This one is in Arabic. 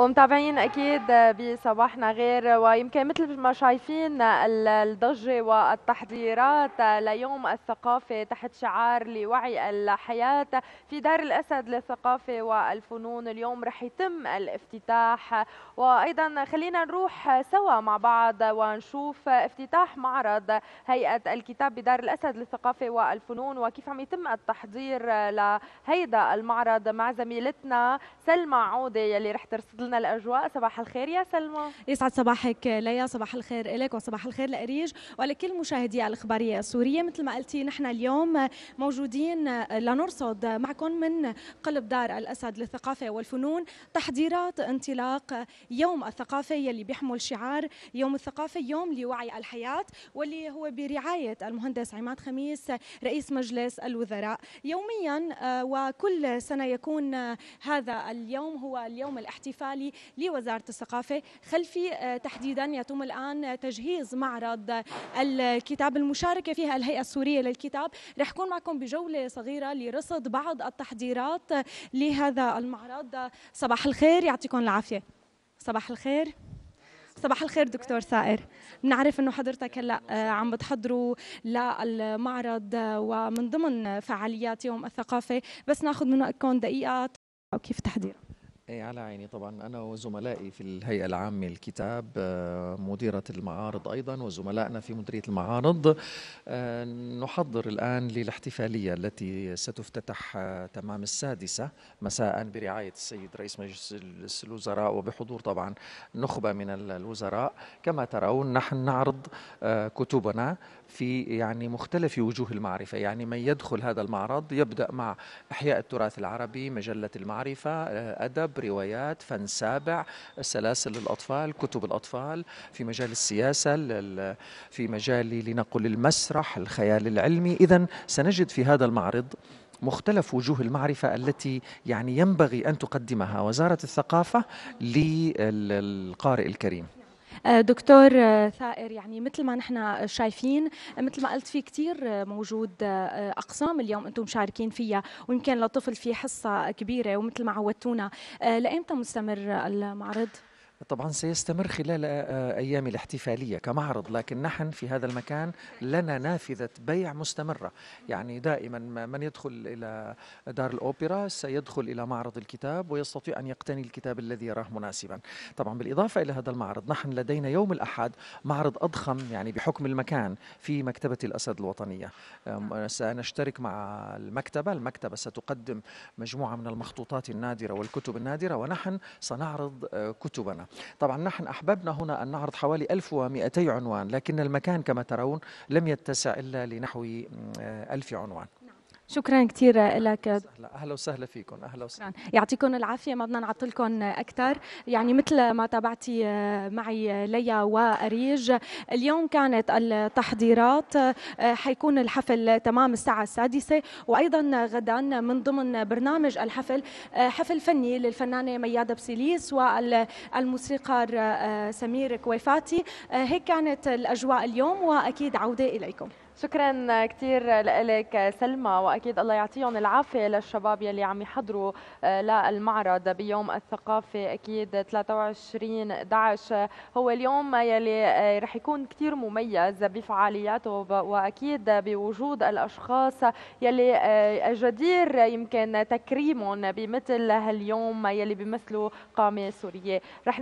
ومتابعين اكيد بصباحنا غير ويمكن مثل ما شايفين الضجه والتحضيرات ليوم الثقافه تحت شعار لوعي الحياه في دار الاسد للثقافه والفنون اليوم رح يتم الافتتاح وايضا خلينا نروح سوا مع بعض ونشوف افتتاح معرض هيئه الكتاب بدار الاسد للثقافه والفنون وكيف عم يتم التحضير لهيدا المعرض مع زميلتنا سلمى عوده يلي رح ترصد لنا الاجواء صباح الخير يا سلمى يسعد صباحك ليا صباح الخير لك وصباح الخير لاريج ولكل مشاهدي الاخباريه السوريه مثل ما قلتي نحن اليوم موجودين لنرصد معكم من قلب دار الاسد للثقافه والفنون تحضيرات انطلاق يوم الثقافه يلي بيحمل شعار يوم الثقافه يوم لوعي الحياه واللي هو برعايه المهندس عماد خميس رئيس مجلس الوزراء يوميا آه، وكل سنه يكون آه، هذا اليوم هو اليوم الاحتفال المالي لوزارة الثقافة خلفي آه، تحديدا يتم الآن تجهيز معرض الكتاب المشاركة فيها الهيئة السورية للكتاب رح كون معكم بجولة صغيرة لرصد بعض التحضيرات لهذا المعرض صباح الخير يعطيكم العافية صباح الخير صباح الخير دكتور سائر بنعرف انه حضرتك هلا آه، عم بتحضروا للمعرض آه، ومن ضمن فعاليات يوم الثقافه بس ناخذ منكم دقيقه وكيف تحضيره إيه، على عيني طبعا انا وزملائي في الهيئه العامه للكتاب آه، مديره المعارض ايضا وزملائنا في مديريه المعارض آه، نحضر الان للاحتفاليه التي ستفتتح آه، تمام السادسه مساء برعايه السيد رئيس مجلس الوزراء وبحضور طبعا نخبه من الوزراء كما ترون نحن نعرض كتبنا في يعني مختلف وجوه المعرفه يعني من يدخل هذا المعرض يبدا مع احياء التراث العربي مجله المعرفه ادب روايات فن سابع سلاسل الأطفال كتب الأطفال في مجال السياسة في مجال لنقل المسرح الخيال العلمي إذا سنجد في هذا المعرض مختلف وجوه المعرفة التي يعني ينبغي أن تقدمها وزارة الثقافة للقارئ الكريم آه، دكتور آه، ثائر يعني مثل ما نحن شايفين آه، مثل ما قلت في كثير موجود اقسام اليوم انتم مشاركين فيها ويمكن للطفل في حصه كبيره ومثل ما عودتونا لايمتى مستمر المعرض؟ طبعا سيستمر خلال آه، آه، أيام الاحتفالية كمعرض لكن نحن في هذا المكان لنا نافذة بيع مستمرة يعني دائما من يدخل إلى دار الأوبرا سيدخل إلى معرض الكتاب ويستطيع أن يقتني الكتاب الذي يراه مناسبا طبعا بالإضافة إلى هذا المعرض نحن لدينا يوم الأحد معرض أضخم يعني بحكم المكان في مكتبة الأسد الوطنية نعم. سنشترك مع المكتبة المكتبة ستقدم مجموعة من المخطوطات النادرة والكتب النادرة ونحن سنعرض آه، كتبنا طبعا نحن أحببنا هنا أن نعرض حوالي 1200 عنوان لكن المكان كما ترون لم يتسع إلا لنحو 1000 آه، عنوان شكرا كثير لك اهلا وسهلا فيكم اهلا وسهلا يعطيكم العافيه ما بدنا نعطلكم اكثر يعني مثل ما تابعتي معي ليا واريج اليوم كانت التحضيرات حيكون الحفل تمام الساعه السادسه وايضا غدا من ضمن برنامج الحفل حفل فني للفنانه مياده بسيليس والموسيقار سمير كويفاتي هيك كانت الاجواء اليوم واكيد عوده اليكم شكرا كثير لك سلمى واكيد الله يعطيهم العافيه للشباب يلي عم يحضروا آه، للمعرض بيوم الثقافه اكيد 23 11 هو اليوم يلي آه، رح يكون كثير مميز بفعالياته واكيد بوجود الاشخاص يلي آه، جدير يمكن تكريمهم بمثل هاليوم يلي بيمثلوا قامه سوريه رح